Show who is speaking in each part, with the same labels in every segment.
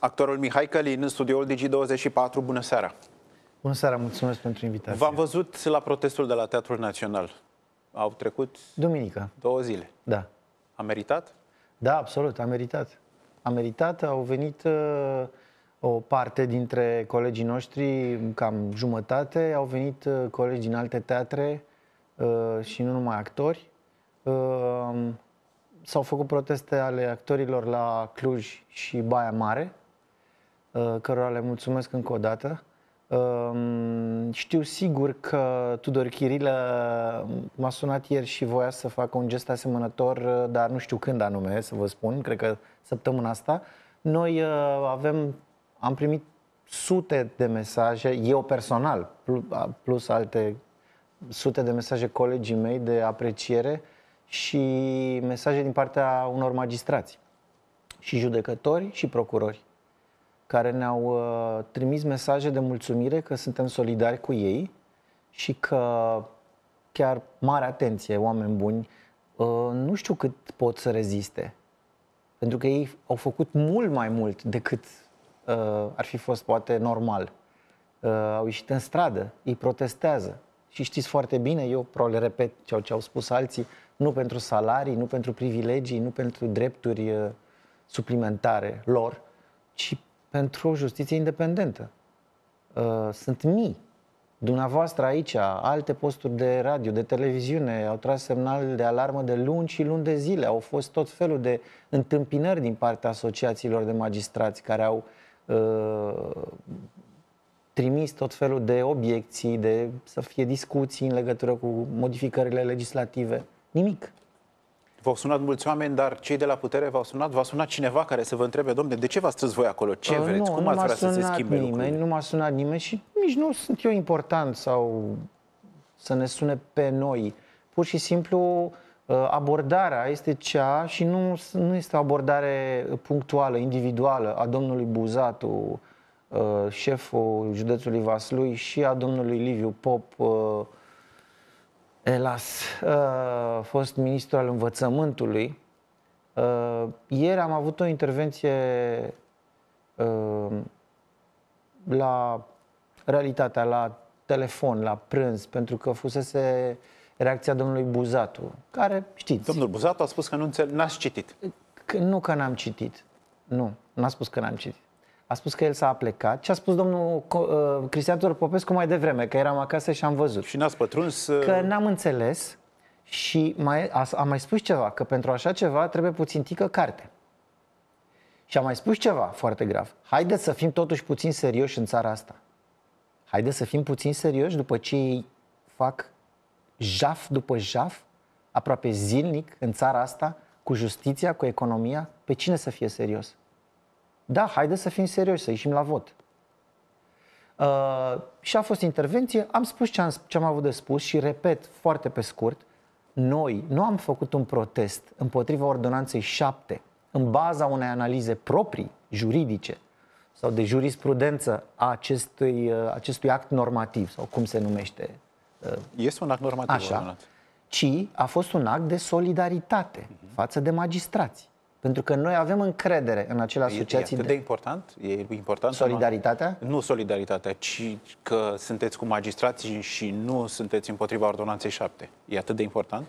Speaker 1: actorul Mihai Călin în studioul Digi24. Bună seara!
Speaker 2: Bună seara, mulțumesc pentru invitație.
Speaker 1: V-am văzut la protestul de la Teatrul Național. Au trecut... Duminică. Două zile. Da. A meritat?
Speaker 2: Da, absolut, a meritat. A meritat, au venit uh, o parte dintre colegii noștri, cam jumătate, au venit uh, colegi din alte teatre uh, și nu numai actori. Uh, s-au făcut proteste ale actorilor la Cluj și Baia Mare. Uh, cărora le mulțumesc încă o dată. Um, știu sigur că Tudor Chirilă m-a sunat ieri și voia să facă un gest asemănător, uh, dar nu știu când anume, să vă spun, cred că săptămâna asta. Noi uh, avem, am primit sute de mesaje, eu personal, plus alte sute de mesaje colegii mei de apreciere și mesaje din partea unor magistrați și judecători și procurori care ne-au uh, trimis mesaje de mulțumire că suntem solidari cu ei și că chiar mare atenție, oameni buni, uh, nu știu cât pot să reziste. Pentru că ei au făcut mult mai mult decât uh, ar fi fost poate normal. Au ieșit în stradă, ei protestează. Și știți foarte bine, eu probabil repet ceea ce au spus alții, nu pentru salarii, nu pentru privilegii, nu pentru drepturi suplimentare lor, ci pentru o justiție independentă. Uh, sunt mii. Dumneavoastră aici, alte posturi de radio, de televiziune, au tras semnal de alarmă de luni și luni de zile. Au fost tot felul de întâmpinări din partea asociațiilor de magistrați care au uh, trimis tot felul de obiecții, de să fie discuții în legătură cu modificările legislative. Nimic.
Speaker 1: V-au sunat mulți oameni, dar cei de la putere v-au sunat? V-a sunat cineva care să vă întrebe, domne, de ce v-ați voi acolo? Ce uh, vreți? Nu, Cum ați vrea să se schimbe nimeni, lucrurile?
Speaker 2: Nu m-a sunat nimeni și nici nu sunt eu important sau să ne sune pe noi. Pur și simplu ă, abordarea este cea și nu, nu este o abordare punctuală, individuală a domnului Buzatu, ă, șeful județului Vaslui și a domnului Liviu Pop, ă, Elas, a uh, fost ministru al învățământului. Uh, ieri am avut o intervenție uh, la realitatea, la telefon, la prânz, pentru că fusese reacția domnului Buzatu, care știți. Domnul Buzatu
Speaker 1: a spus că nu înțeleg, n-ați citit.
Speaker 2: Că, nu că n-am citit. Nu, n-a spus că n-am citit a spus că el s-a plecat Ce a spus domnul uh, Cristian Tudor Popescu mai devreme, că eram acasă
Speaker 1: și am văzut. Și n-ați pătruns? Uh... Că
Speaker 2: n-am înțeles și mai, a, a mai spus ceva, că pentru așa ceva trebuie puțin tică carte. Și a mai spus ceva foarte grav. Haideți să fim totuși puțin serioși în țara asta. Haideți să fim puțin serioși după ce ei fac jaf după jaf, aproape zilnic, în țara asta, cu justiția, cu economia, pe cine să fie serios? Da, haideți să fim serioși, să ieșim la vot. Uh, și a fost intervenție, am spus ce am, ce am avut de spus și repet foarte pe scurt, noi nu am făcut un protest împotriva ordonanței 7 în baza unei analize proprii, juridice, sau de jurisprudență a acestui, uh, acestui act normativ, sau cum se numește. Uh, este un act normativ. Așa, ci a fost un act de solidaritate uh-huh. față de magistrații. Pentru că noi avem încredere în acele asociații. E, e atât de, de
Speaker 1: important? E important? Solidaritatea? Nu solidaritatea, ci că sunteți cu magistrații și nu sunteți împotriva Ordonanței 7. E atât de important?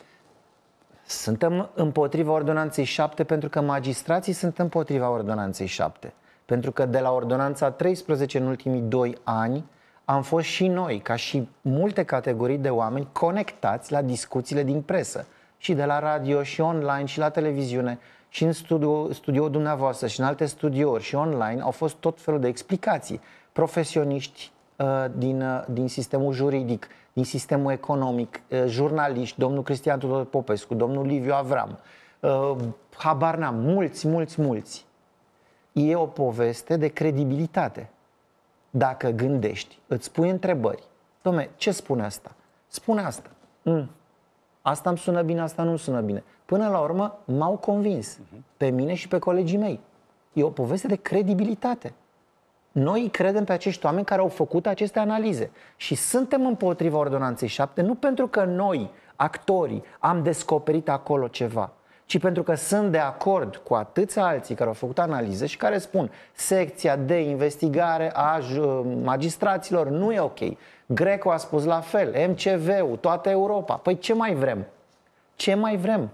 Speaker 2: Suntem împotriva Ordonanței 7 pentru că magistrații sunt împotriva Ordonanței 7. Pentru că de la Ordonanța 13 în ultimii 2 ani am fost și noi, ca și multe categorii de oameni, conectați la discuțiile din presă. Și de la radio, și online, și la televiziune și în studio, studio dumneavoastră și în alte studiouri și online au fost tot felul de explicații. Profesioniști uh, din, uh, din sistemul juridic, din sistemul economic, uh, jurnaliști, domnul Cristian Tudor Popescu, domnul Liviu Avram, uh, habar n-am, mulți, mulți, mulți. E o poveste de credibilitate. Dacă gândești, îți pui întrebări. Dom'le, ce spune asta? Spune asta. Mm. Asta îmi sună bine, asta nu sună bine. Până la urmă, m-au convins mhm. pe mine și pe colegii mei. E o poveste de credibilitate. Noi credem pe acești oameni care au făcut aceste analize și suntem împotriva Ordonanței 7 nu pentru că noi, actorii, am descoperit acolo ceva, ci pentru că sunt de acord cu atâția alții care au făcut analize și care spun secția de investigare a magistraților nu e ok. Greco a spus la fel, MCV-ul, toată Europa. Păi ce mai vrem? Ce mai vrem?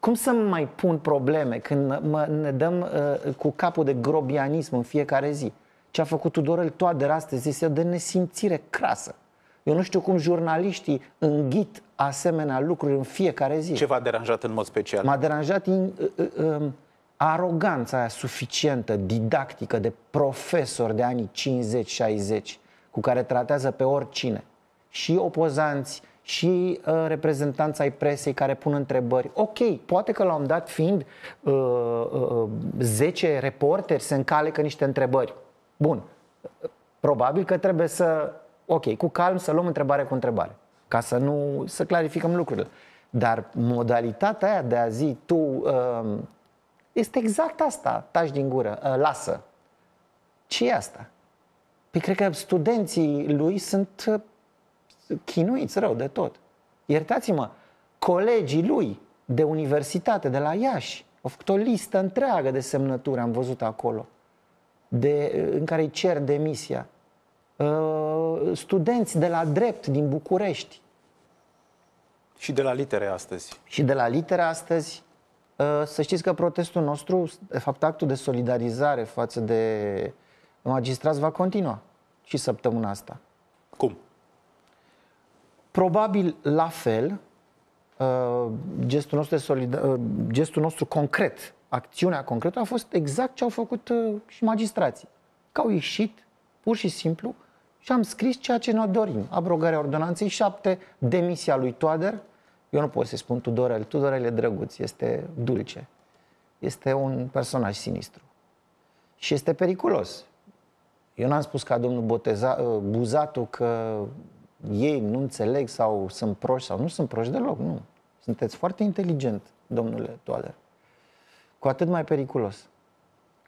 Speaker 2: Cum să mai pun probleme când mă, ne dăm uh, cu capul de grobianism în fiecare zi? Ce a făcut Tudorel Toader astăzi este de nesimțire crasă. Eu nu știu cum jurnaliștii înghit asemenea lucruri în fiecare zi. Ce
Speaker 1: v-a deranjat în mod special? M-a
Speaker 2: deranjat in, uh, uh, uh, aroganța aia suficientă, didactică, de profesor de anii 50-60, cu care tratează pe oricine. Și opozanți, și uh, reprezentanța ai presei care pun întrebări. Ok, poate că la un dat fiind uh, uh, 10 reporteri se încalecă niște întrebări. Bun, probabil că trebuie să, ok, cu calm să luăm întrebare cu întrebare, ca să nu, să clarificăm lucrurile. Dar modalitatea aia de a zi tu, uh, este exact asta, taci din gură, uh, lasă. ce e asta? Păi cred că studenții lui sunt uh, chinuiți rău de tot. Iertați-mă, colegii lui de universitate, de la Iași, au făcut o listă întreagă de semnături, am văzut acolo, de, în care îi cer demisia. Uh, studenți de la drept din București.
Speaker 1: Și de la litere astăzi.
Speaker 2: Și de la litere astăzi. Uh, să știți că protestul nostru, de fapt actul de solidarizare față de magistrați va continua și săptămâna asta. Probabil la fel, uh, gestul nostru, solid, uh, gestul nostru concret, acțiunea concretă a fost exact ce au făcut uh, și magistrații. Că au ieșit, pur și simplu, și am scris ceea ce ne dorim. Abrogarea ordonanței 7, demisia lui Toader. Eu nu pot să-i spun Tudorel. Tudorel e drăguț, este dulce. Este un personaj sinistru. Și este periculos. Eu n-am spus ca domnul Boteza, Buzatu că ei nu înțeleg sau sunt proști sau nu sunt proști deloc, nu. Sunteți foarte inteligent, domnule Toader. Cu atât mai periculos.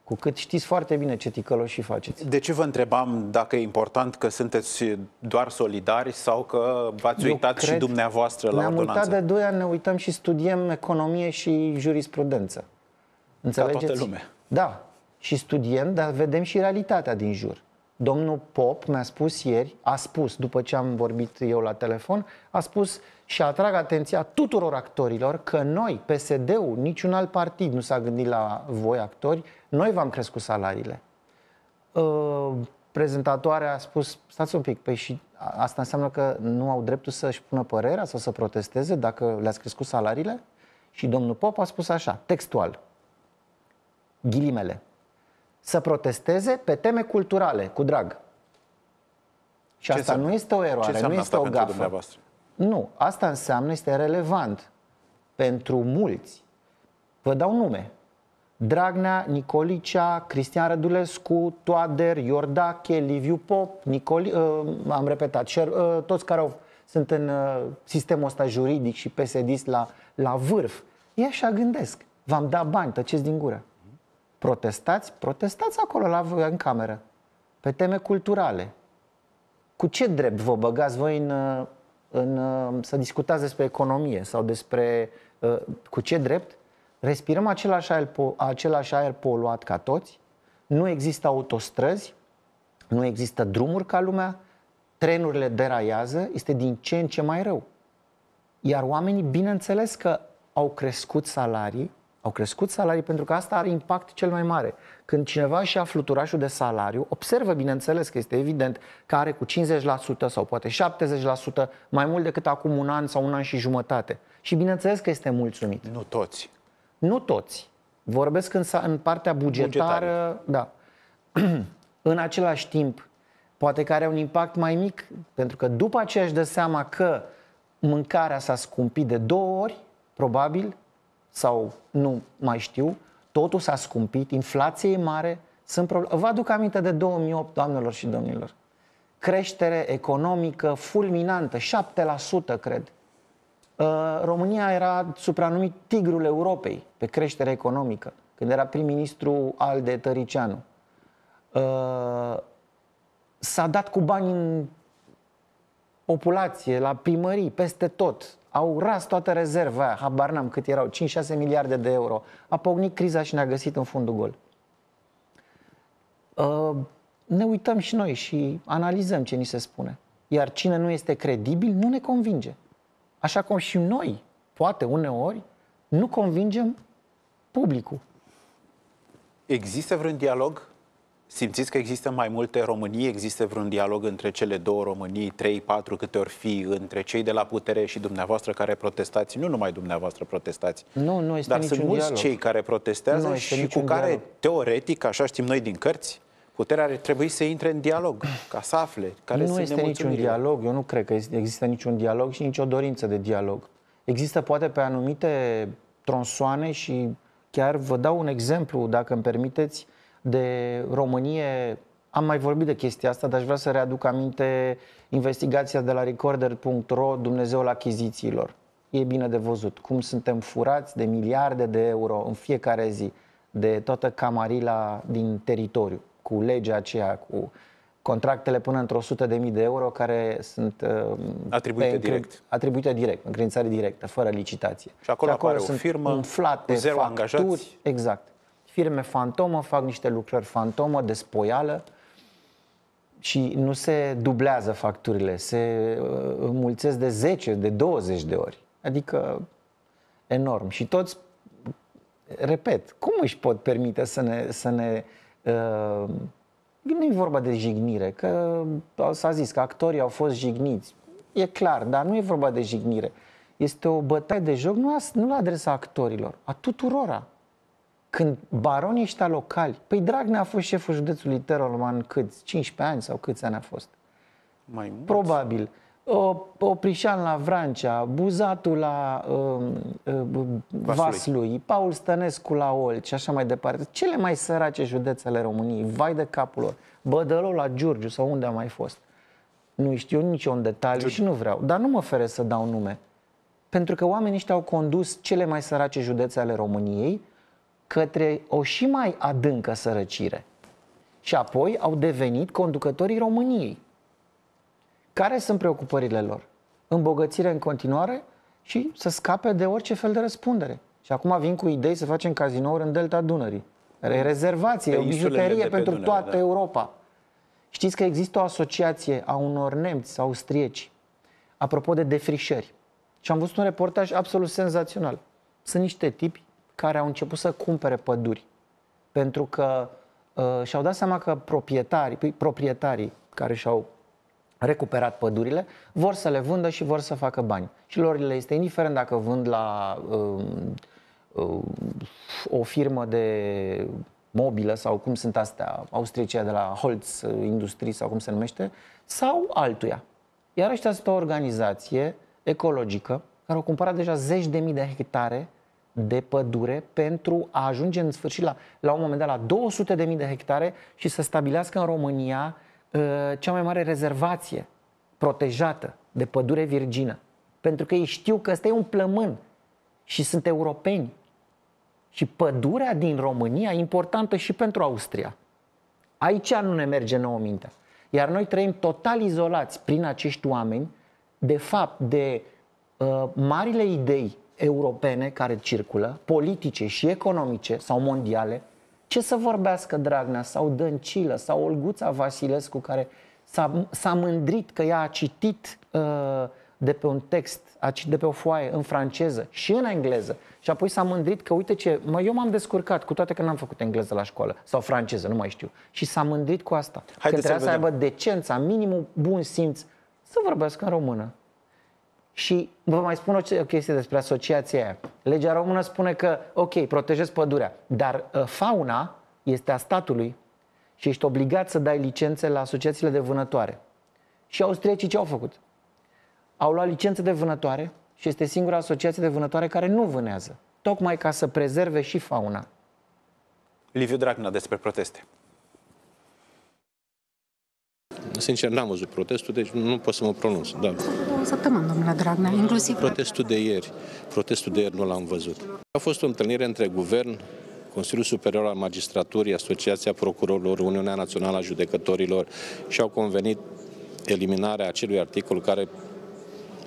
Speaker 2: Cu cât știți foarte bine ce și faceți.
Speaker 1: De ce vă întrebam dacă e important că sunteți doar solidari sau că v-ați Eu uitat și dumneavoastră la ordonanță? Ne-am uitat
Speaker 2: de 2 ani, ne uităm și studiem economie și jurisprudență.
Speaker 1: Înțelegeți? Ca toată lumea.
Speaker 2: Da. Și studiem, dar vedem și realitatea din jur. Domnul Pop mi-a spus ieri, a spus după ce am vorbit eu la telefon, a spus și atrag atenția tuturor actorilor că noi, PSD-ul, niciun alt partid nu s-a gândit la voi actori, noi v-am crescut salariile. Ă, prezentatoarea a spus, stați un pic, păi și asta înseamnă că nu au dreptul să-și pună părerea sau să protesteze dacă le-ați crescut salariile? Și domnul Pop a spus așa, textual, ghilimele, să protesteze pe teme culturale, cu drag. Și ce asta înseamnă? nu este o eroare, ce nu este o gafă. Nu, asta înseamnă, este relevant pentru mulți. Vă dau nume. Dragnea, Nicolicea, Cristian Rădulescu, Toader, Iordache, Liviu Pop, Nicoli, uh, am repetat, uh, toți care au, sunt în uh, sistemul ăsta juridic și psd la, la vârf. Ei așa gândesc. V-am dat bani, tăceți din gură protestați, protestați acolo la, în cameră, pe teme culturale. Cu ce drept vă băgați voi în, uh, în, uh, să discutați despre economie sau despre uh, cu ce drept? Respirăm același aer, același aer poluat ca toți, nu există autostrăzi, nu există drumuri ca lumea, trenurile deraiază, este din ce în ce mai rău. Iar oamenii, bineînțeles că au crescut salarii, au crescut salarii pentru că asta are impact cel mai mare. Când cineva și-a fluturașul de salariu, observă, bineînțeles, că este evident că are cu 50% sau poate 70% mai mult decât acum un an sau un an și jumătate. Și bineînțeles că este mulțumit. Nu toți. Nu toți. Vorbesc în, în partea bugetară. Bugetare. Da. în același timp, poate că are un impact mai mic, pentru că după aceea își dă seama că mâncarea s-a scumpit de două ori, probabil, sau nu mai știu, totul s-a scumpit, inflație e mare, sunt probleme. Vă aduc aminte de 2008, doamnelor și domnilor. Creștere economică fulminantă, 7% cred. Uh, România era supranumit Tigrul Europei pe creștere economică, când era prim-ministru Alde Tăricianu. Uh, s-a dat cu bani în populație, la primării, peste tot au ras toată rezerva aia, habar n-am cât erau, 5-6 miliarde de euro. A pognit criza și ne-a găsit în fundul gol. Uh, ne uităm și noi și analizăm ce ni se spune. Iar cine nu este credibil nu ne convinge. Așa cum și noi, poate uneori, nu convingem publicul.
Speaker 1: Există vreun dialog Simțiți că există mai multe Românii? Există vreun dialog între cele două Românii, trei, patru, câte ori fi, între cei de la putere și dumneavoastră care protestați? Nu numai dumneavoastră protestați.
Speaker 2: Nu, nu este Dar sunt mulți dialog. cei
Speaker 1: care protestează nu și cu care, dialog. teoretic, așa știm noi din cărți, puterea ar trebui să intre în dialog, ca să afle care nu sunt este niciun dialog,
Speaker 2: eu nu cred că există niciun dialog și nicio dorință de dialog. Există poate pe anumite tronsoane și chiar vă dau un exemplu, dacă îmi permiteți, de Românie, am mai vorbit de chestia asta, dar aș vrea să readuc aminte investigația de la recorder.ro, Dumnezeul achizițiilor. E bine de văzut cum suntem furați de miliarde de euro în fiecare zi de toată camarila din teritoriu, cu legea aceea, cu contractele până într-o sută de mii de euro care sunt uh, atribuite, pe, direct. atribuite direct, încredințare directă, fără licitație. Și acolo, și acolo apare sunt o firmă cu zero facturi, angajați. Exact firme fantomă fac niște lucrări fantomă, de spoială și nu se dublează facturile, se uh, înmulțesc de 10, de 20 de ori. Adică enorm. Și toți, repet, cum își pot permite să ne, să ne uh, nu e vorba de jignire, că s-a zis că actorii au fost jigniți. E clar, dar nu e vorba de jignire. Este o bătaie de joc nu, a, nu la adresa actorilor, a tuturora. Când baronii ăștia locali, păi Dragnea a fost șeful județului Terolman câți? 15 ani sau câți ani a fost? Mai mulți. Probabil. O, Oprișan la Vrancea, Buzatul la uh, uh, Vaslui. Vaslui, Paul Stănescu la Olt și așa mai departe. Cele mai sărace județe ale României, vai de capul lor. Bădălou la Giurgiu sau unde a mai fost. Nu știu niciun detaliu Giurgiu. și nu vreau. Dar nu mă feresc să dau nume. Pentru că oamenii ăștia au condus cele mai sărace județe ale României către o și mai adâncă sărăcire. Și apoi au devenit conducătorii României. Care sunt preocupările lor? Îmbogățire în continuare și să scape de orice fel de răspundere. Și acum vin cu idei să facem cazinouri în delta Dunării. Rezervație, o bijuterie pentru Dunăre, toată da. Europa. Știți că există o asociație a unor nemți sau austrieci, apropo de defrișări. Și am văzut un reportaj absolut senzațional. Sunt niște tipi care au început să cumpere păduri. Pentru că uh, și-au dat seama că proprietarii, păi, proprietarii care și-au recuperat pădurile, vor să le vândă și vor să facă bani. Și lor le este indiferent dacă vând la uh, uh, o firmă de mobilă sau cum sunt astea, austricia de la Holz Industrie sau cum se numește, sau altuia. Iar ăștia sunt o organizație ecologică care au cumpărat deja zeci de mii de hectare de pădure pentru a ajunge în sfârșit la, la un moment dat la 200.000 de hectare și să stabilească în România uh, cea mai mare rezervație protejată de pădure virgină. Pentru că ei știu că ăsta e un plămân și sunt europeni. Și pădurea din România e importantă și pentru Austria. Aici nu ne merge nouă mintea. Iar noi trăim total izolați prin acești oameni, de fapt, de uh, marile idei europene care circulă, politice și economice sau mondiale, ce să vorbească Dragnea sau Dăncilă sau Olguța Vasilescu care s-a, s-a mândrit că ea a citit uh, de pe un text, a citit de pe o foaie în franceză și în engleză și apoi s-a mândrit că uite ce, mă, eu m-am descurcat cu toate că n-am făcut engleză la școală sau franceză, nu mai știu. Și s-a mândrit cu asta. Haideți că trebuia să, să aibă decența, minimul bun simț să vorbească în română și vă mai spun o chestie despre asociația aia. Legea română spune că, ok, protejezi pădurea, dar uh, fauna este a statului și ești obligat să dai licențe la asociațiile de vânătoare. Și austriecii ce au făcut? Au luat licențe de vânătoare și este singura asociație de vânătoare care nu vânează, tocmai ca să prezerve și fauna.
Speaker 1: Liviu Dragnea despre proteste. Sincer, n-am văzut protestul, deci nu pot să mă pronunț. Da. Două săptămâni, domnule Dragnea, inclusiv... Protestul de ieri, protestul de ieri nu l-am văzut. A fost o întâlnire între guvern, Consiliul Superior al Magistraturii, Asociația Procurorilor, Uniunea Națională a Judecătorilor și au convenit eliminarea acelui articol care,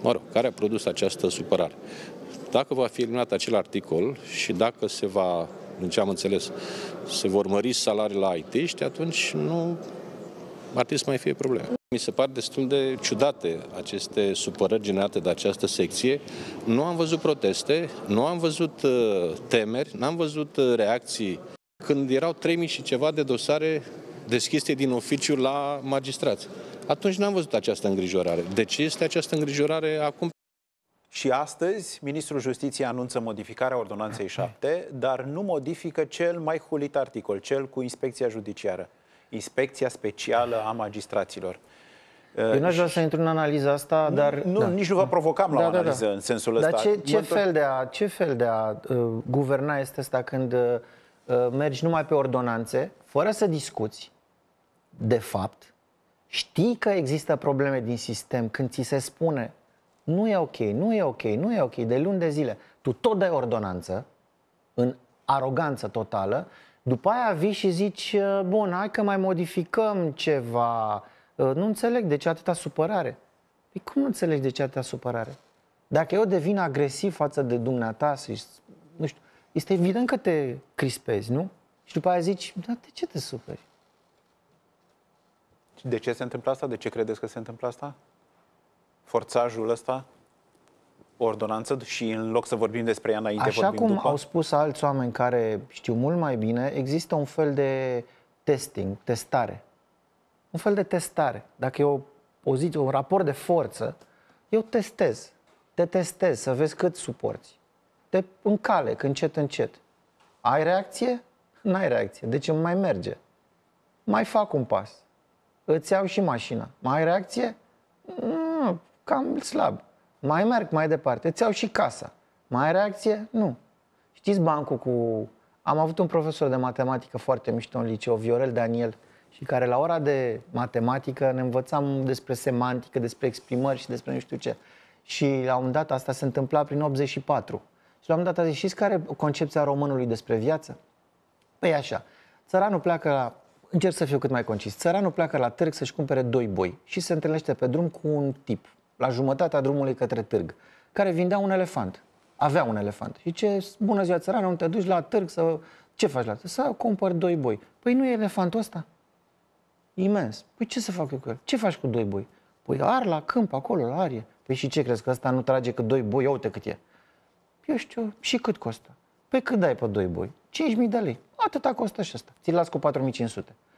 Speaker 1: mă rog, care a produs această supărare. Dacă va fi eliminat acel articol și dacă se va, în ce am înțeles, se vor mări salariile la it atunci nu ar trebui să mai fie probleme. Mi se par destul de ciudate aceste supărări generate de această secție. Nu am văzut proteste, nu am văzut uh, temeri, n-am văzut uh, reacții. Când erau 3.000 și ceva de dosare deschise din oficiu la magistrați. Atunci n-am văzut această îngrijorare. De ce este această îngrijorare acum? Și astăzi, Ministrul Justiției anunță modificarea Ordonanței 7, dar nu modifică cel mai hulit articol, cel cu inspecția judiciară. Inspecția Specială a Magistraților. Eu n-aș vrea să
Speaker 2: intru în analiza asta, nu,
Speaker 1: dar... Nu, da. nici nu vă provocam la da, o analiză da, da. în sensul ăsta. Dar ce, ce, fel de
Speaker 2: a, ce fel de a uh, guverna este asta când uh, uh, mergi numai pe ordonanțe, fără să discuți, de fapt, știi că există probleme din sistem când ți se spune nu e ok, nu e ok, nu e ok, de luni de zile. Tu tot dai ordonanță, în aroganță totală după aia vii și zici, uh, bun, hai că mai modificăm ceva. Uh, nu înțeleg de ce atâta supărare. Păi cum nu înțelegi de ce atâta supărare? Dacă eu devin agresiv față de dumneata, nu știu, este evident că te crispezi, nu? Și după aia zici, dar de ce te superi?
Speaker 1: De ce se întâmplă asta? De ce credeți că se întâmplă asta? Forțajul ăsta? ordonanță și în loc să vorbim despre ea înainte, Așa cum după? au
Speaker 2: spus alți oameni care știu mult mai bine, există un fel de testing, testare. Un fel de testare. Dacă e o poziție, un raport de forță, eu testez. Te testez să vezi cât suporți. Te încalec încet, încet. Ai reacție? N-ai reacție. Deci îmi mai merge. Mai fac un pas. Îți iau și mașina. Mai ai reacție? Mm, cam slab mai merg mai departe, îți iau și casa. Mai ai reacție? Nu. Știți bancul cu... Am avut un profesor de matematică foarte mișto în liceu, Viorel Daniel, și care la ora de matematică ne învățam despre semantică, despre exprimări și despre nu știu ce. Și la un dat asta se întâmpla prin 84. Și la un dat a zis, știți care e concepția românului despre viață? Păi așa, țăranul pleacă la încerc să fiu cât mai concis. Țăranul pleacă la târg să-și cumpere doi boi și se întâlnește pe drum cu un tip la jumătatea drumului către târg, care vindea un elefant. Avea un elefant. Și ce bună ziua țărană, nu te duci la târg să... Ce faci la târg? Să cumpăr doi boi. Păi nu e elefantul ăsta? Imens. Păi ce să fac eu cu el? Ce faci cu doi boi? Păi ar la câmp, acolo, la arie. Păi și ce crezi că ăsta nu trage cât doi boi? uite cât e. Eu știu, și cât costă? Păi cât dai pe doi boi? 5.000 de lei. Atâta costă și asta. Ți-l las cu 4.500.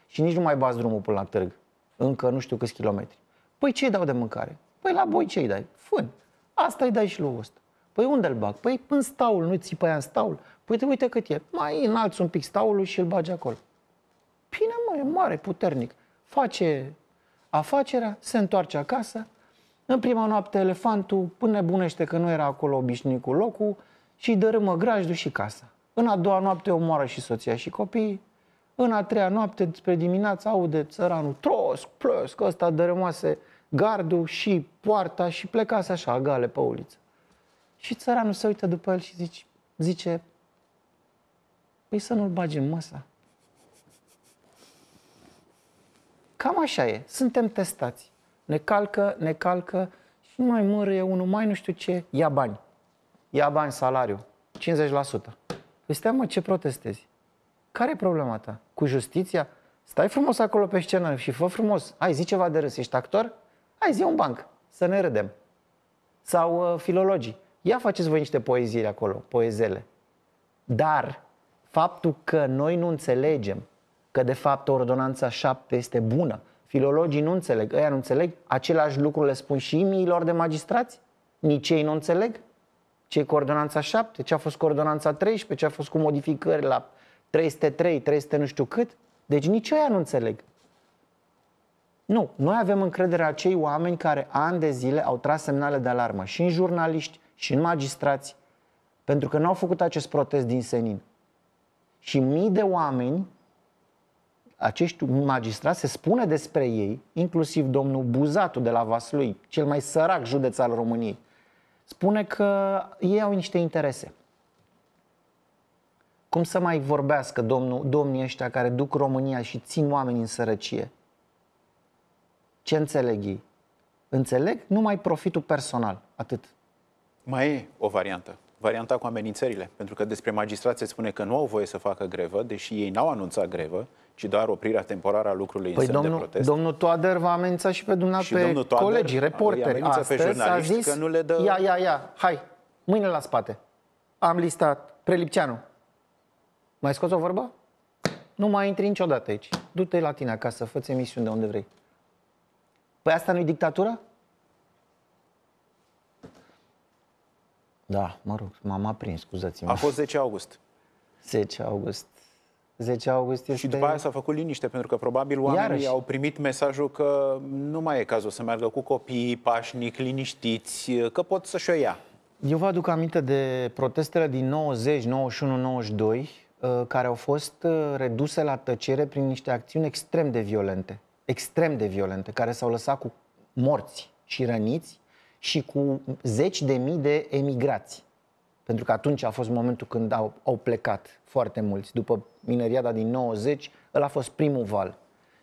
Speaker 2: Și nici nu mai bați drumul până la târg. Încă nu știu câți kilometri. Păi ce dau de mâncare? Păi la boi ce-i dai? Fân. Asta i dai și lui ăsta. Păi unde îl bag? Păi în staul, nu ți pe aia în staul? Păi te uite cât e. Mai înalți un pic staulul și îl bagi acolo. Bine mă, e mare, puternic. Face afacerea, se întoarce acasă. În prima noapte elefantul până bunește că nu era acolo obișnuit cu locul și îi dărâmă grajdul și casa. În a doua noapte omoară și soția și copiii. În a treia noapte, spre dimineață, aude țăranul, tros, plăsc, ăsta dărâmase gardul și poarta și plecase așa, gale pe uliță. Și țăranul se uită după el și zice, zice păi să nu-l bagi în măsa. Cam așa e, suntem testați. Ne calcă, ne calcă și mai mărâie unul, mai nu știu ce, ia bani. Ia bani salariu, 50%. Păi stai mă, ce protestezi? Care e problema ta? Cu justiția? Stai frumos acolo pe scenă și fă frumos. Ai, zi ceva de râs, ești actor? Hai zi un banc, să ne râdem. Sau uh, filologii. Ia faceți voi niște poezii acolo, poezele. Dar faptul că noi nu înțelegem că de fapt ordonanța 7 este bună, filologii nu înțeleg, ăia nu înțeleg, același lucru le spun și miilor de magistrați, nici ei nu înțeleg ce e cu ordonanța 7, ce a fost cu ordonanța 13, ce a fost cu modificări la 303, 300 nu știu cât. Deci nici ăia nu înțeleg. Nu, noi avem încredere acei oameni care ani de zile au tras semnale de alarmă și în jurnaliști, și în magistrați, pentru că n-au făcut acest protest din senin. Și mii de oameni, acești magistrați, se spune despre ei, inclusiv domnul Buzatu de la Vaslui, cel mai sărac județ al României, spune că ei au niște interese. Cum să mai vorbească domnul, domnii ăștia care duc România și țin oamenii în sărăcie? Ce înțeleg ei? Înțeleg numai profitul personal, atât.
Speaker 1: Mai e o variantă. Varianta cu amenințările. Pentru că despre magistrați se spune că nu au voie să facă grevă, deși ei n-au anunțat grevă, ci doar oprirea temporară a lucrurilor păi în semn domnul, de protest.
Speaker 2: domnul Toader va amenința și pe dumneavoastră, pe Toader colegii, reporteri. Și pe a zis, că nu le dă... ia, ia, ia, hai, mâine la spate. Am listat Prelipceanu. Mai scoți o vorbă? Nu mai intri niciodată aici. Du-te la tine acasă, fă-ți emisiuni de unde vrei. Păi asta nu-i dictatură? Da, mă rog, m-am aprins, scuzați-mă. A fost
Speaker 1: 10 august. 10 august. 10 august este... Și după aia s-a făcut liniște, pentru că probabil oamenii Iarăși. au primit mesajul că nu mai e cazul să meargă cu copii, pașnic, liniștiți, că pot să-și o ia.
Speaker 2: Eu vă aduc aminte de protestele din 90, 91, 92, care au fost uh, reduse la tăcere prin niște acțiuni extrem de violente extrem de violente, care s-au lăsat cu morți și răniți și cu zeci de mii de emigrați. Pentru că atunci a fost momentul când au, au plecat foarte mulți. După mineriada din 90, el a fost primul val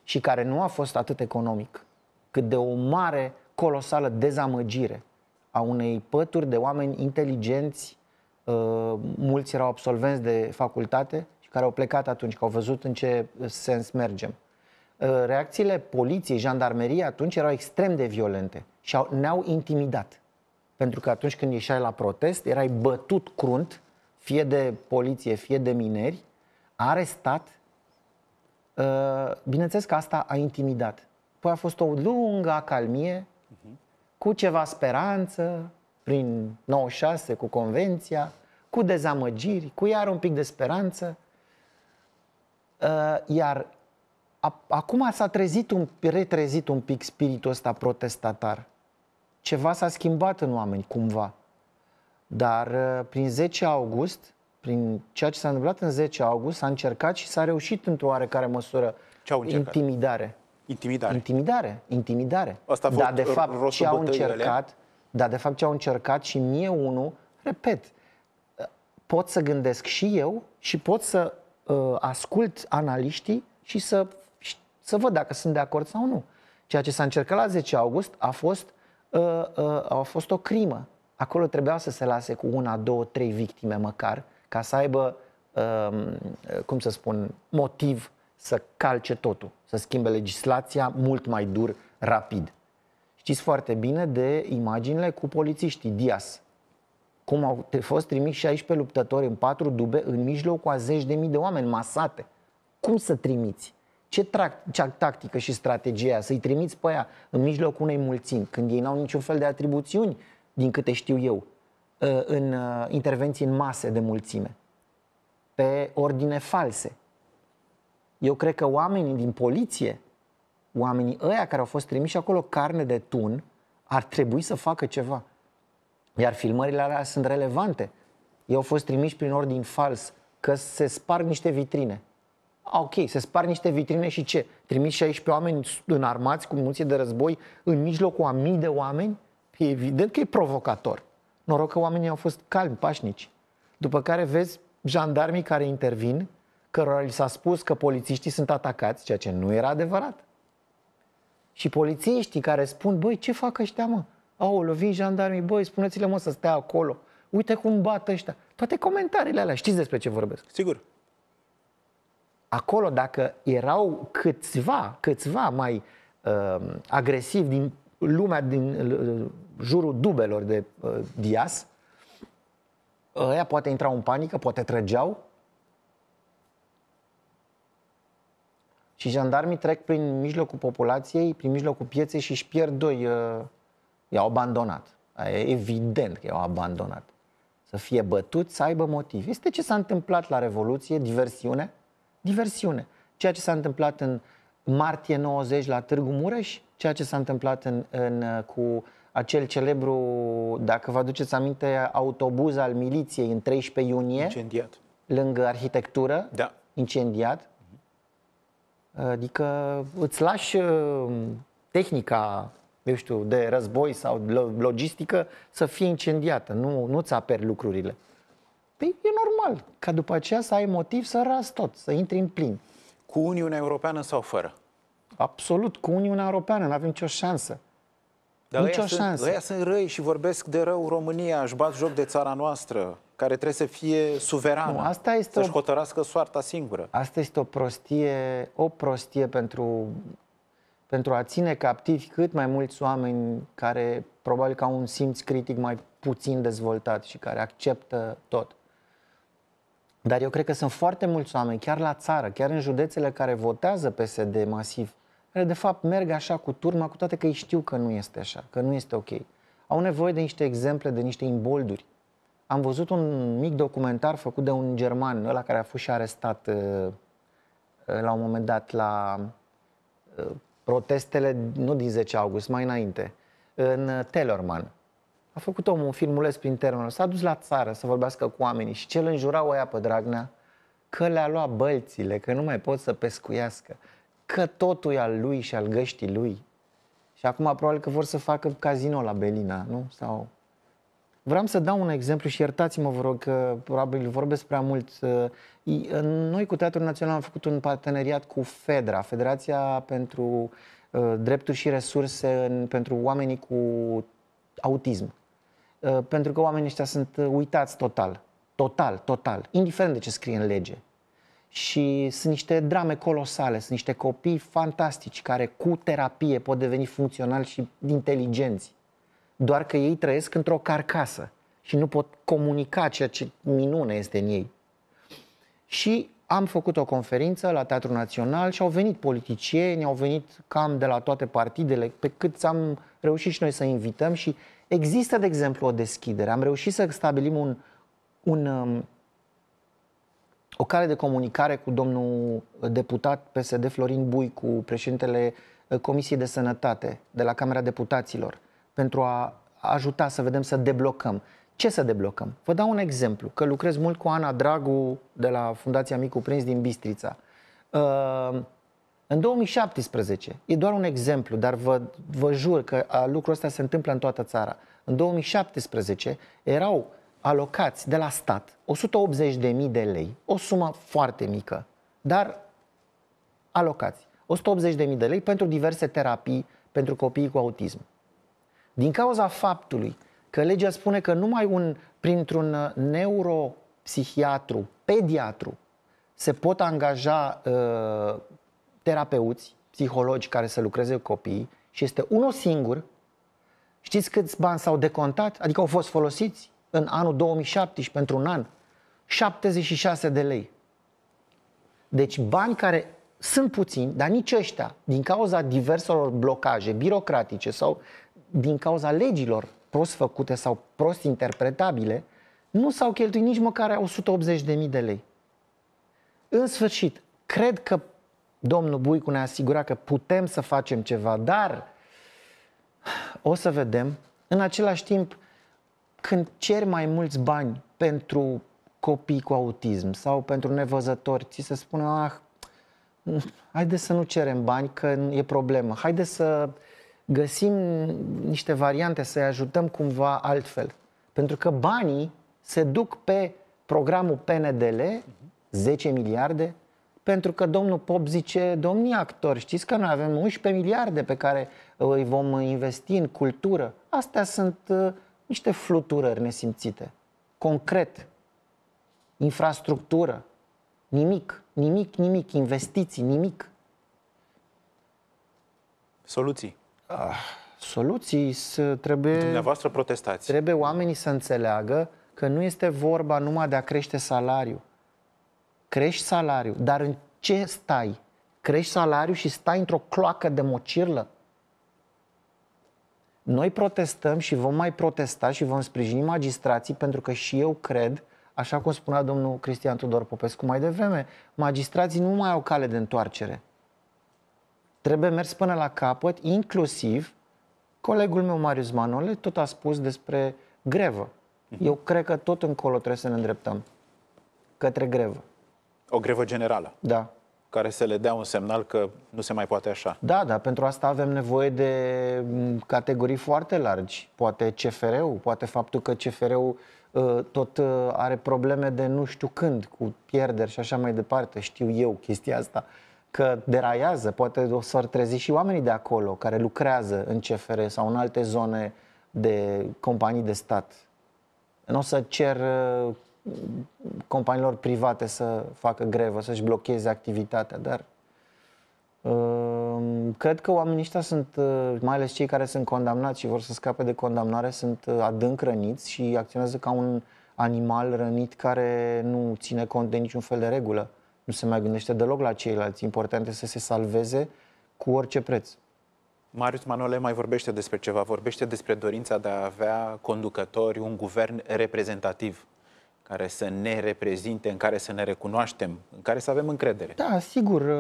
Speaker 2: și care nu a fost atât economic, cât de o mare, colosală dezamăgire a unei pături de oameni inteligenți, uh, mulți erau absolvenți de facultate și care au plecat atunci, că au văzut în ce sens mergem. Ă, reacțiile poliției, jandarmeriei atunci erau extrem de violente și au, ne-au intimidat. Pentru că atunci când ieșai la protest, erai bătut crunt, fie de poliție, fie de mineri, arestat. Ă, bineînțeles că asta a intimidat. Păi a fost o lungă acalmie, cu ceva speranță, prin 96, cu convenția, cu dezamăgiri, cu iar un pic de speranță. Ă, iar acum s-a trezit un, retrezit un pic spiritul ăsta protestatar. Ceva s-a schimbat în oameni, cumva. Dar uh, prin 10 august, prin ceea ce s-a întâmplat în 10 august, s-a încercat și s-a reușit într-o oarecare măsură ce au intimidare. Intimidare. Intimidare, intimidare. Asta a fost dar de fapt ce au încercat, dar de fapt ce au încercat și mie unul, repet, uh, pot să gândesc și eu și pot să uh, ascult analiștii și să să văd dacă sunt de acord sau nu. Ceea ce s-a încercat la 10 august a fost, uh, uh, a fost o crimă. Acolo trebuia să se lase cu una, două, trei victime măcar, ca să aibă, uh, cum să spun, motiv să calce totul, să schimbe legislația mult mai dur, rapid. Știți foarte bine de imaginile cu polițiștii Dias, cum au fost trimiși 16 luptători în patru dube în mijlocul a zeci de mii de oameni masate. Cum să trimiți? Ce, tract, ce tactică și strategia să-i trimiți pe aia în mijlocul unei mulțimi, când ei n-au niciun fel de atribuțiuni, din câte știu eu, ă, în ă, intervenții în mase de mulțime, pe ordine false. Eu cred că oamenii din poliție, oamenii ăia care au fost trimiși acolo carne de tun, ar trebui să facă ceva. Iar filmările alea sunt relevante. Ei au fost trimiși prin ordin fals, că se sparg niște vitrine. Ah, ok, se spar niște vitrine și ce? Trimis 16 oameni înarmați cu munții de război în mijlocul a mii de oameni? E evident că e provocator. Noroc că oamenii au fost calmi, pașnici. După care vezi jandarmii care intervin, cărora li s-a spus că polițiștii sunt atacați, ceea ce nu era adevărat. Și polițiștii care spun, băi, ce fac ăștia, mă? Au lovit jandarmii, băi, spuneți-le, mă, să stea acolo. Uite cum bat ăștia. Toate comentariile alea, știți despre ce vorbesc. Sigur acolo dacă erau câțiva, câțiva mai uh, agresivi din lumea din uh, jurul dubelor de uh, Dias, ăia poate intrau în panică, poate trăgeau. Și jandarmii trec prin mijlocul populației, prin mijlocul pieței și își pierd doi. Uh, i-au abandonat. E evident că i-au abandonat. Să fie bătut, să aibă motiv. Este ce s-a întâmplat la Revoluție, diversiune, Diversiune. Ceea ce s-a întâmplat în martie 90 la Târgu Mureș, ceea ce s-a întâmplat în, în, cu acel celebru, dacă vă aduceți aminte, autobuz al miliției în 13 iunie. Incendiat. Lângă arhitectură. Da. Incendiat. Adică îți lași uh, tehnica, eu știu, de război sau logistică să fie incendiată. Nu, nu-ți aperi lucrurile. Păi e normal ca după aceea să ai motiv să razi tot, să intri în plin. Cu
Speaker 1: Uniunea Europeană sau fără?
Speaker 2: Absolut, cu Uniunea Europeană, nu avem nicio șansă.
Speaker 1: Dar nicio șansă. Sunt, sunt răi și vorbesc de rău România, își bat joc de țara noastră, care trebuie să fie suverană, nu, asta este să-și o... hotărască soarta singură.
Speaker 2: Asta este o prostie, o prostie pentru, pentru a ține captivi cât mai mulți oameni care probabil că au un simț critic mai puțin dezvoltat și care acceptă tot. Dar eu cred că sunt foarte mulți oameni, chiar la țară, chiar în județele care votează PSD masiv, care de fapt merg așa cu turma, cu toate că ei știu că nu este așa, că nu este ok. Au nevoie de niște exemple, de niște imbolduri. Am văzut un mic documentar făcut de un german, ăla care a fost și arestat uh, uh, la un moment dat la uh, protestele, nu din 10 august, mai înainte, în Tellerman. A făcut omul un filmuleț prin termenul. S-a dus la țară să vorbească cu oamenii și cel înjura o ia pe Dragnea? Că le-a luat bălțile, că nu mai pot să pescuiască, că totul e al lui și al găștii lui. Și acum probabil că vor să facă casino la Belina, nu? Sau... Vreau să dau un exemplu și iertați-mă, vă rog, că probabil vorbesc prea mult. Uh, noi cu Teatrul Național am făcut un parteneriat cu FEDRA, Federația pentru uh, Drepturi și Resurse pentru oamenii cu autism. Uh, pentru că oamenii ăștia sunt uh, uitați total. Total, total. Indiferent de ce scrie în lege. Și sunt niște drame colosale, sunt niște copii fantastici care cu terapie pot deveni funcționali și inteligenți. Doar că ei trăiesc într-o carcasă și nu pot comunica ceea ce minune este în ei. Și am făcut o conferință la Teatrul Național și au venit politicieni, au venit cam de la toate partidele, pe cât am reușit și noi să invităm și Există, de exemplu, o deschidere. Am reușit să stabilim un, un, um, o cale de comunicare cu domnul deputat PSD Florin Bui, cu președintele uh, Comisiei de Sănătate de la Camera Deputaților, pentru a ajuta să vedem să deblocăm. Ce să deblocăm? Vă dau un exemplu, că lucrez mult cu Ana Dragu de la Fundația Micu Prins din Bistrița. Uh, în 2017, e doar un exemplu, dar vă, vă jur că lucrul ăsta se întâmplă în toată țara. În 2017 erau alocați de la stat 180.000 de lei, o sumă foarte mică, dar alocați 180.000 de lei pentru diverse terapii pentru copiii cu autism. Din cauza faptului că legea spune că numai un, printr-un uh, neuropsihiatru, pediatru, se pot angaja uh, terapeuți, psihologi care să lucreze cu copiii și este unul singur, știți câți bani s-au decontat? Adică au fost folosiți în anul 2017 pentru un an? 76 de lei. Deci bani care sunt puțini, dar nici ăștia, din cauza diverselor blocaje birocratice sau din cauza legilor prost făcute sau prost interpretabile, nu s-au cheltuit nici măcar 180.000 de lei. În sfârșit, cred că Domnul Buicu ne-a asigurat că putem să facem ceva, dar o să vedem. În același timp, când cer mai mulți bani pentru copii cu autism sau pentru nevăzători, ți se spune, ah, haide să nu cerem bani că e problemă, haide să găsim niște variante să-i ajutăm cumva altfel. Pentru că banii se duc pe programul PNDL, 10 miliarde, pentru că domnul Pop zice, domnii actori, știți că noi avem 11 miliarde pe care uh, îi vom investi în cultură. Astea sunt uh, niște fluturări nesimțite. Concret, infrastructură, nimic, nimic, nimic, investiții, nimic.
Speaker 1: Soluții. Ah, soluții să trebuie... Dumneavoastră protestați.
Speaker 2: Trebuie oamenii să înțeleagă că nu este vorba numai de a crește salariul crești salariul, dar în ce stai? Crești salariul și stai într-o cloacă de mocirlă? Noi protestăm și vom mai protesta și vom sprijini magistrații pentru că și eu cred, așa cum spunea domnul Cristian Tudor Popescu mai devreme, magistrații nu mai au cale de întoarcere. Trebuie mers până la capăt, inclusiv colegul meu Marius Manole tot a spus despre grevă. Eu cred că tot încolo trebuie să ne îndreptăm către
Speaker 1: grevă. O grevă generală. Da. Care să le dea un semnal că nu se mai poate așa.
Speaker 2: Da, da. pentru asta avem nevoie de mm, categorii foarte largi. Poate CFR-ul, poate faptul că CFR-ul ă, tot ă, are probleme de nu știu când, cu pierderi și așa mai departe. Știu eu chestia asta că deraiază, poate o să trezi și oamenii de acolo care lucrează în CFR sau în alte zone de companii de stat. Nu o să cer ă, companiilor private să facă grevă, să-și blocheze activitatea, dar um, cred că oamenii ăștia sunt, uh, mai ales cei care sunt condamnați și vor să scape de condamnare, sunt uh, adânc răniți și acționează ca un animal rănit care nu ține cont de niciun fel de regulă. Nu se mai gândește deloc la ceilalți. Important este să se salveze cu orice preț.
Speaker 1: Marius Manole mai vorbește despre ceva, vorbește despre dorința de a avea conducători, un guvern reprezentativ care să ne reprezinte, în care să ne recunoaștem, în care să avem încredere.
Speaker 2: Da, sigur.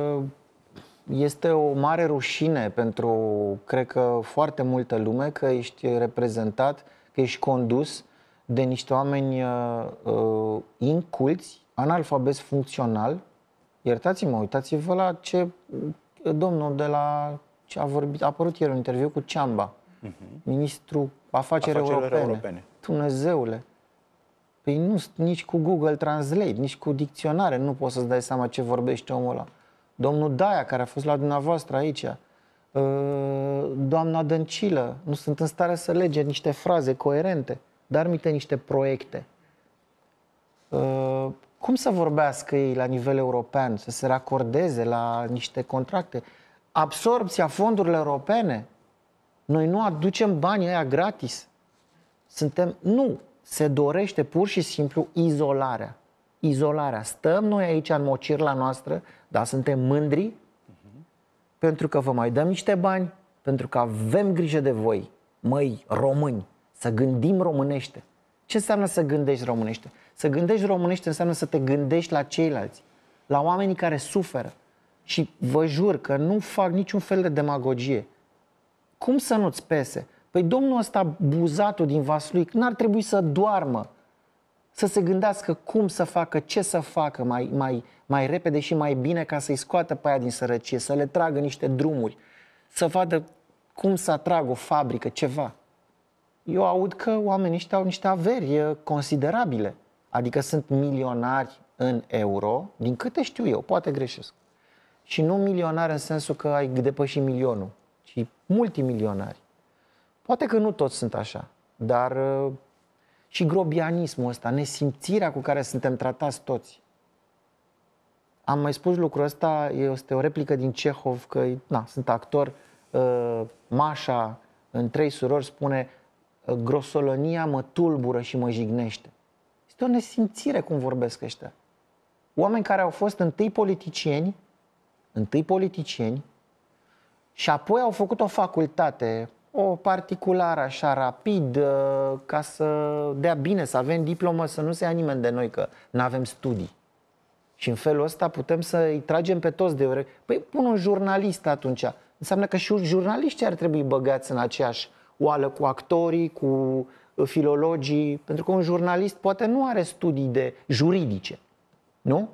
Speaker 2: Este o mare rușine pentru, cred că, foarte multă lume că ești reprezentat, că ești condus de niște oameni uh, uh inculți, analfabet funcțional. Iertați-mă, uitați-vă la ce uh, domnul de la ce a vorbit, a apărut ieri un interviu cu Ceamba, uh-huh. ministrul afacerilor, afacerilor europene. europene. Dumnezeule! Păi nu, nici cu Google Translate, nici cu dicționare nu poți să-ți dai seama ce vorbește omul ăla. Domnul Daia, care a fost la dumneavoastră aici, uh, doamna Dăncilă, nu sunt în stare să lege niște fraze coerente, dar mi niște proiecte. Uh, cum să vorbească ei la nivel european, să se racordeze la niște contracte? Absorpția fondurilor europene? Noi nu aducem banii aia gratis. Suntem, nu, se dorește pur și simplu izolarea. Izolarea. Stăm noi aici în la noastră, dar suntem mândri uh-huh. pentru că vă mai dăm niște bani, pentru că avem grijă de voi, măi, români, să gândim românește. Ce înseamnă să gândești românește? Să gândești românește înseamnă să te gândești la ceilalți, la oamenii care suferă. Și vă jur că nu fac niciun fel de demagogie. Cum să nu-ți pese? Păi domnul ăsta, buzatul din lui n-ar trebui să doarmă, să se gândească cum să facă, ce să facă mai, mai, mai repede și mai bine ca să-i scoată pe aia din sărăcie, să le tragă niște drumuri, să vadă cum să atragă o fabrică, ceva. Eu aud că oamenii ăștia au niște averi considerabile, adică sunt milionari în euro, din câte știu eu, poate greșesc. Și nu milionari în sensul că ai depășit milionul, ci multimilionari. Poate că nu toți sunt așa, dar uh, și grobianismul ăsta, nesimțirea cu care suntem tratați toți. Am mai spus lucrul ăsta, este o replică din Cehov, că na, sunt actor, uh, Mașa în Trei Surori spune uh, grosolonia mă tulbură și mă jignește. Este o nesimțire cum vorbesc ăștia. Oameni care au fost întâi politicieni, întâi politicieni, și apoi au făcut o facultate o particulară așa rapid uh, ca să dea bine, să avem diplomă, să nu se ia nimeni de noi că nu avem studii. Și în felul ăsta putem să îi tragem pe toți de ore. Păi pun un jurnalist atunci. Înseamnă că și jurnaliștii ar trebui băgați în aceeași oală cu actorii, cu filologii, pentru că un jurnalist poate nu are studii de juridice, nu?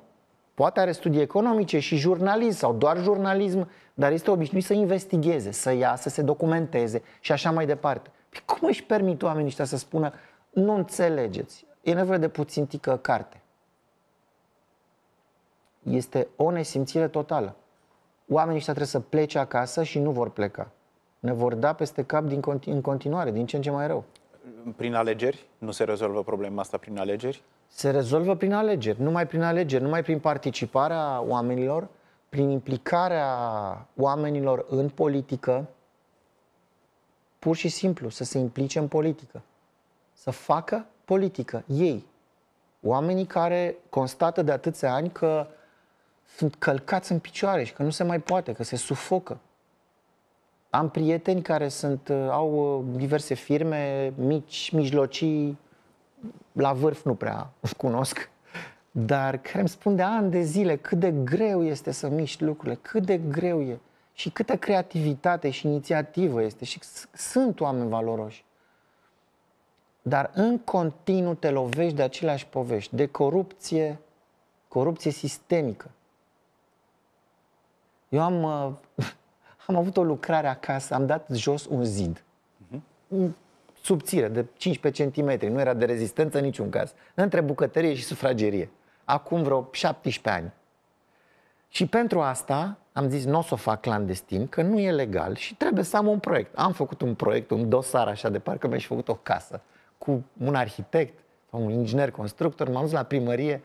Speaker 2: Poate are studii economice și jurnalism sau doar jurnalism, dar este obișnuit să investigheze, să ia, să se documenteze și așa mai departe. Păi cum își permit oamenii ăștia să spună nu înțelegeți, e nevoie de puțin tică carte? Este o nesimțire totală. Oamenii ăștia trebuie să plece acasă și nu vor pleca. Ne vor da peste cap din continu- în continuare, din ce în ce mai rău.
Speaker 1: Prin alegeri? Nu se rezolvă problema asta prin alegeri?
Speaker 2: se rezolvă prin alegeri, numai prin alegeri, numai prin participarea oamenilor, prin implicarea oamenilor în politică, pur și simplu să se implice în politică, să facă politică ei, oamenii care constată de atâția ani că sunt călcați în picioare și că nu se mai poate, că se sufocă. Am prieteni care sunt, uh, au uh, diverse firme mici, mijlocii, la vârf nu prea cunosc, dar care îmi spun de ani de zile cât de greu este să miști lucrurile, cât de greu e și câtă creativitate și inițiativă este și sunt oameni valoroși. Dar în continuu te lovești de aceleași povești, de corupție, corupție sistemică. Eu am, uh, am avut o lucrare acasă, am dat jos un zid. Uh-huh subțire, de 15 cm, nu era de rezistență în niciun caz, între bucătărie și sufragerie, acum vreo 17 ani. Și pentru asta am zis, nu o să o fac clandestin, că nu e legal și trebuie să am un proiect. Am făcut un proiect, un dosar așa de parcă mi-aș făcut o casă cu un arhitect un inginer constructor, m-am dus la primărie,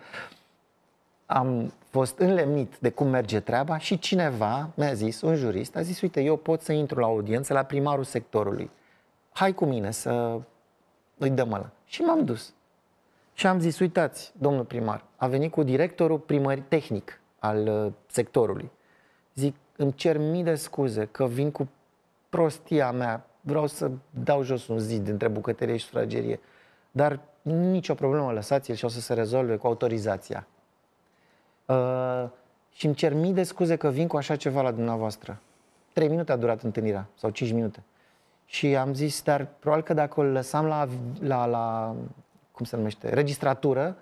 Speaker 2: am fost înlemnit de cum merge treaba și cineva mi-a zis, un jurist, a zis, uite, eu pot să intru la audiență la primarul sectorului hai cu mine să îi dăm ăla. Și m-am dus. Și am zis, uitați, domnul primar, a venit cu directorul primări tehnic al uh, sectorului. Zic, îmi cer mii de scuze că vin cu prostia mea, vreau să dau jos un zid între bucătărie și sufragerie, dar nicio problemă, lăsați-l și o să se rezolve cu autorizația. Uh, și îmi cer mii de scuze că vin cu așa ceva la dumneavoastră. Trei minute a durat întâlnirea, sau cinci minute. Și am zis, dar probabil că dacă îl lăsam la, la, la cum se numește, registratură,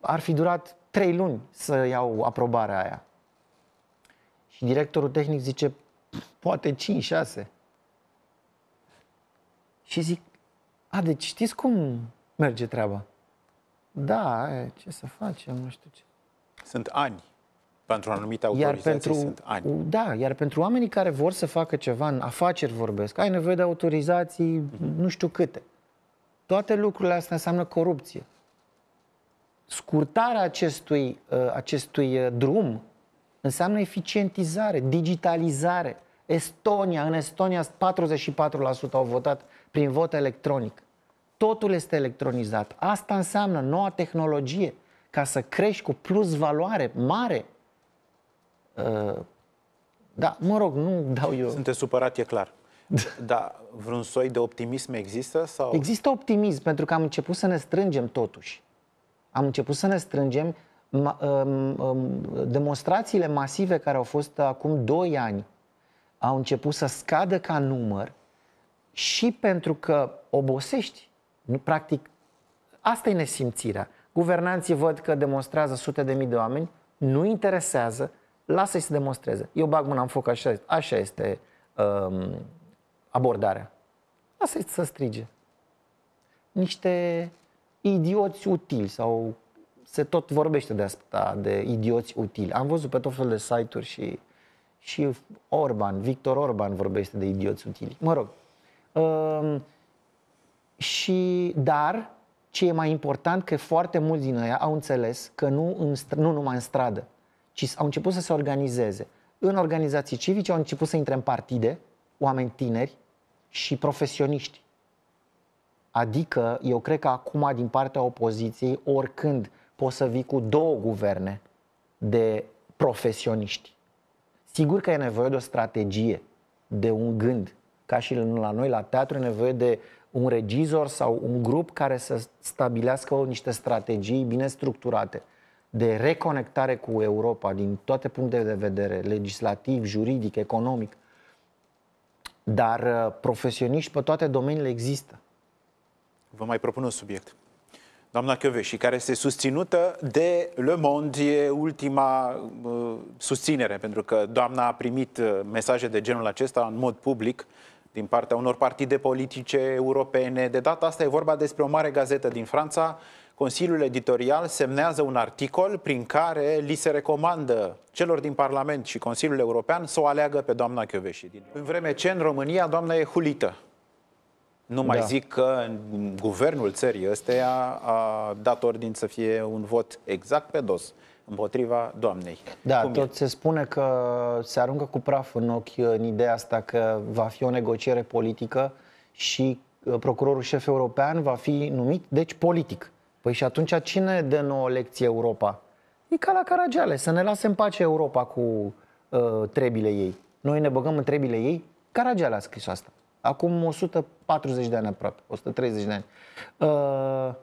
Speaker 2: ar fi durat trei luni să iau aprobarea aia. Și directorul tehnic zice, poate 5-6. Și zic, a, deci știți cum
Speaker 1: merge treaba?
Speaker 2: Da, ce să facem, nu știu ce.
Speaker 1: Sunt ani. Pentru anumite autorizații iar pentru, sunt
Speaker 2: ani. Da, iar pentru oamenii care vor să facă ceva în afaceri vorbesc, ai nevoie de autorizații mm-hmm. nu știu câte. Toate lucrurile astea înseamnă corupție. Scurtarea acestui, uh, acestui uh, drum înseamnă eficientizare, digitalizare. Estonia, în Estonia 44% au votat prin vot electronic. Totul este electronizat. Asta înseamnă noua tehnologie ca să crești cu plus valoare mare Uh, da, mă rog, nu dau eu... Sunteți
Speaker 1: supărat, e clar. Dar vreun soi de optimism există? Sau? Există
Speaker 2: optimism, pentru că am început să ne strângem totuși. Am început să ne strângem. Um, um, demonstrațiile masive care au fost acum 2 ani au început să scadă ca număr și pentru că obosești. Practic, asta e nesimțirea. Guvernanții văd că demonstrează sute de mii de oameni, nu interesează, lasă-i să demonstreze. Eu bag mâna în foc, așa, așa este um, abordarea. Lasă-i să strige. Niște idioți utili sau se tot vorbește de asta, de idioți utili. Am văzut pe tot felul de site-uri și, și Orban, Victor Orban vorbește de idioți utili. Mă rog. Um, și, dar, ce e mai important, că foarte mulți din ei au înțeles că nu, în, nu numai în stradă, ci au început să se organizeze. În organizații civice au început să intre în partide oameni tineri și profesioniști. Adică, eu cred că acum, din partea opoziției, oricând poți să vii cu două guverne de profesioniști. Sigur că e nevoie de o strategie, de un gând. Ca și la noi, la teatru, e nevoie de un regizor sau un grup care să stabilească niște strategii bine structurate de reconectare cu Europa din toate punctele de vedere, legislativ, juridic, economic, dar uh, profesioniști pe toate domeniile există.
Speaker 1: Vă mai propun un subiect. Doamna și care este susținută de Le Monde, e ultima uh, susținere, pentru că doamna a primit uh, mesaje de genul acesta în mod public din partea unor partide politice europene. De data asta e vorba despre o mare gazetă din Franța Consiliul Editorial semnează un articol prin care li se recomandă celor din Parlament și Consiliul European să o aleagă pe doamna Chioveși. În vreme ce în România doamna e hulită. Nu mai da. zic că guvernul țării ăsteia a dat ordin să fie un vot exact pe dos împotriva doamnei.
Speaker 2: Da, Cum tot e? se spune că se aruncă cu praf în ochi în ideea asta că va fi o negociere politică și uh, procurorul șef european va fi numit, deci politic. Păi și atunci cine dă nouă lecție Europa? E ca la Caragiale, să ne lase în pace Europa cu uh, trebile ei. Noi ne băgăm în trebile ei? Caragiale a scris asta. Acum 140 de ani aproape, 130 de ani. Uh,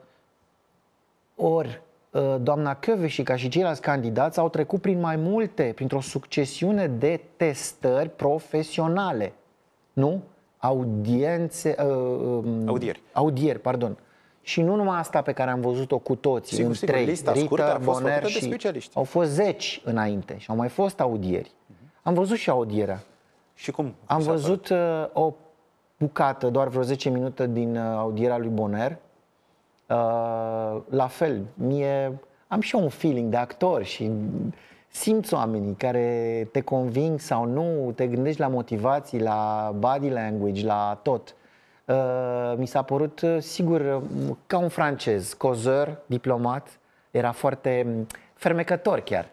Speaker 2: ori, uh, doamna și ca și ceilalți candidați au trecut prin mai multe, printr-o succesiune de testări profesionale. Nu? Audiențe... Uh, um, audieri. Audieri, pardon și nu numai asta pe care am văzut-o cu toți, sigur, în sigur, trei, lista Ritter, scurtă a fost și... De specialiști. Au fost zeci înainte și au mai fost audieri. Uh-huh. Am văzut și audierea. Și cum? Am văzut uh, o bucată, doar vreo 10 minute din uh, audierea lui Boner. Uh, la fel, mie am și eu un feeling de actor și simți oamenii care te conving sau nu, te gândești la motivații, la body language, la tot. Uh, mi s-a părut, uh, sigur, um, ca un francez, cozăr, diplomat, era foarte um, fermecător chiar.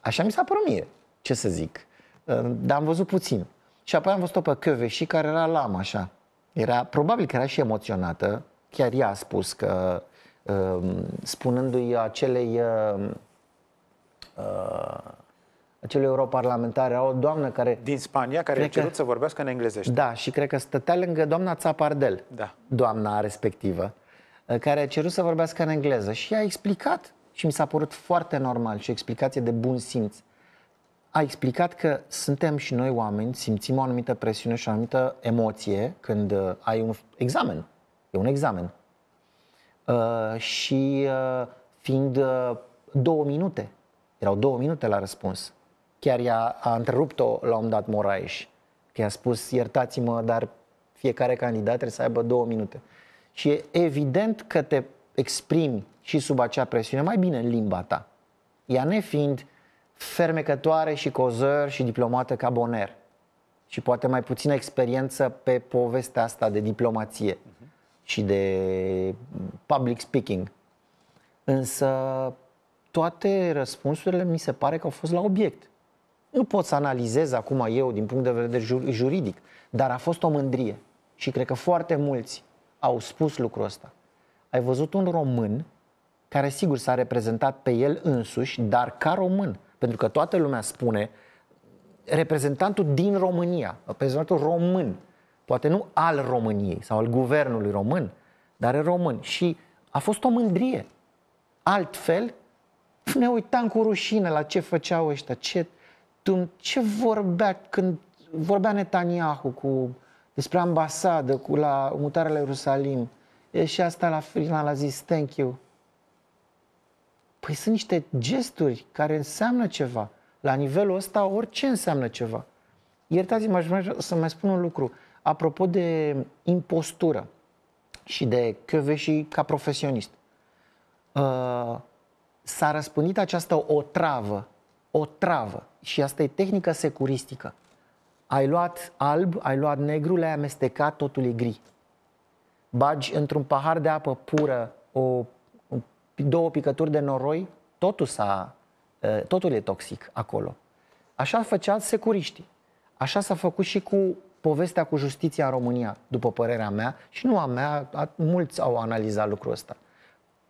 Speaker 2: Așa mi s-a părut mie, ce să zic. Uh, dar am văzut puțin. Și apoi am văzut-o pe și care era lam, așa. Era, probabil că era și emoționată. Chiar ea a spus că, um, spunându-i acelei acelui europarlamentar, era o doamnă care... Din Spania, care a cerut că, să
Speaker 1: vorbească în englezește. Da,
Speaker 2: și cred că stătea lângă doamna Țapardel, da. doamna respectivă, ă, care a cerut să vorbească în engleză și a explicat și mi s-a părut foarte normal și o explicație de bun simț. A explicat că suntem și noi oameni, simțim o anumită presiune și o anumită emoție când ă, ai un examen. E un examen. Uh, și uh, fiind uh, două minute, erau două minute la răspuns, Chiar i-a a întrerupt-o la un dat Moraes, că i-a spus, iertați-mă, dar fiecare candidat trebuie să aibă două minute. Și e evident că te exprimi și sub acea presiune mai bine în limba ta. Ea nefiind fermecătoare și cozăr și diplomată ca boner și poate mai puțină experiență pe povestea asta de diplomație și de public speaking. Însă toate răspunsurile mi se pare că au fost la obiect. Nu pot să analizez acum eu din punct de vedere juridic, dar a fost o mândrie. Și cred că foarte mulți au spus lucrul ăsta. Ai văzut un român care sigur s-a reprezentat pe el însuși, dar ca român. Pentru că toată lumea spune reprezentantul din România, reprezentantul român, poate nu al României sau al guvernului român, dar e român. Și a fost o mândrie. Altfel, ne uitam cu rușine la ce făceau ăștia, ce, Dum- ce vorbea când vorbea Netanyahu cu, despre ambasadă, cu la mutarea la Ierusalim, e și asta la final a zis thank you. Păi sunt niște gesturi care înseamnă ceva. La nivelul ăsta orice înseamnă ceva. Iertați-mă, aș vrea să mai spun un lucru. Apropo de impostură și de și ca profesionist. Uh, s-a răspândit această otravă, otravă și asta e tehnică securistică. Ai luat alb, ai luat negru, le-ai amestecat, totul e gri. Bagi într-un pahar de apă pură o, două picături de noroi, totul, s-a, totul e toxic acolo. Așa făcea securiștii. Așa s-a făcut și cu povestea cu justiția în România, după părerea mea, și nu a mea, a, mulți au analizat lucrul ăsta.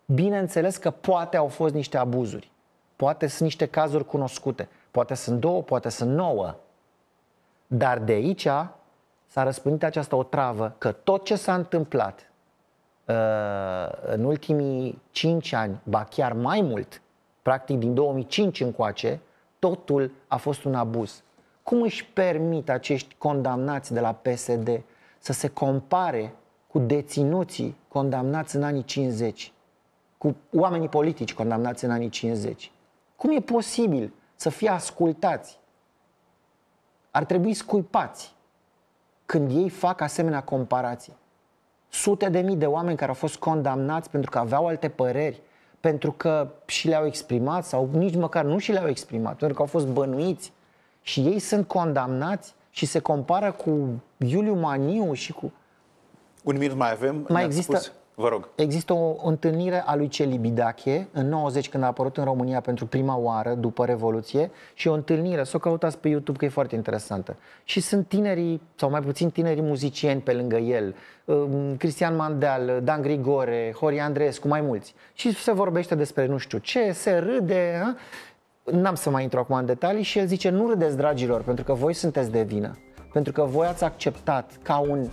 Speaker 2: Bineînțeles că poate au fost niște abuzuri, poate sunt niște cazuri cunoscute, Poate sunt două, poate sunt nouă. Dar de aici s-a răspândit această otravă că tot ce s-a întâmplat uh, în ultimii 5 ani, ba chiar mai mult, practic din 2005 încoace, totul a fost un abuz. Cum își permit acești condamnați de la PSD să se compare cu deținuții condamnați în anii 50, cu oamenii politici condamnați în anii 50? Cum e posibil? să fie ascultați. Ar trebui sculpați când ei fac asemenea comparații. Sute de mii de oameni care au fost condamnați pentru că aveau alte păreri, pentru că și le-au exprimat sau nici măcar nu și le-au exprimat, pentru că au fost bănuiți și ei sunt condamnați și se compară cu Iuliu Maniu și cu...
Speaker 1: Un minut mai avem. Mai există, spus. Vă rog. Există
Speaker 2: o întâlnire a lui Celibidache în 90 când a apărut în România pentru prima oară după Revoluție și o întâlnire, să o căutați pe YouTube că e foarte interesantă. Și sunt tinerii, sau mai puțin tinerii muzicieni pe lângă el, Cristian Mandeal, Dan Grigore, Hori Andreescu, mai mulți. Și se vorbește despre nu știu ce, se râde, a? n-am să mai intru acum în detalii și el zice nu râdeți dragilor pentru că voi sunteți de vină pentru că voi ați acceptat ca un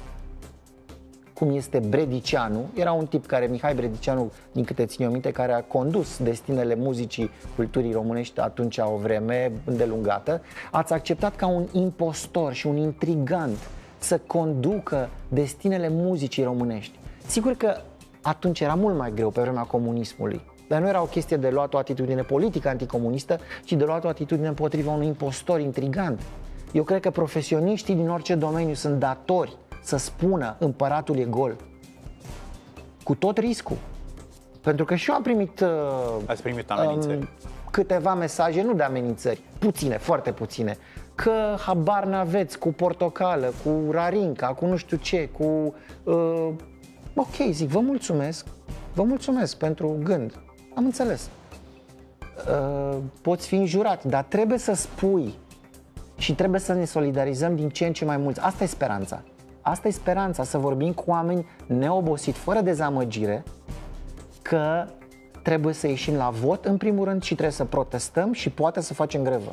Speaker 2: cum este Bredicianu. Era un tip care, Mihai Bredicianu, din câte țin eu minte, care a condus destinele muzicii culturii românești atunci o vreme îndelungată. Ați acceptat ca un impostor și un intrigant să conducă destinele muzicii românești. Sigur că atunci era mult mai greu pe vremea comunismului. Dar nu era o chestie de luat o atitudine politică anticomunistă, ci de luat o atitudine împotriva unui impostor intrigant. Eu cred că profesioniștii din orice domeniu sunt datori să spună împăratul e gol. Cu tot riscul. Pentru că și eu am primit... Uh, Ați primit amenințări. Um, câteva mesaje, nu de amenințări, puține, foarte puține, că habar n-aveți cu portocală, cu rarinca, cu nu știu ce, cu... Uh, ok, zic, vă mulțumesc, vă mulțumesc pentru gând, am înțeles. Uh, poți fi înjurat, dar trebuie să spui și trebuie să ne solidarizăm din ce în ce mai mulți. Asta e speranța. Asta e speranța, să vorbim cu oameni neobosit, fără dezamăgire, că trebuie să ieșim la vot în primul rând și trebuie să protestăm și poate să facem grevă.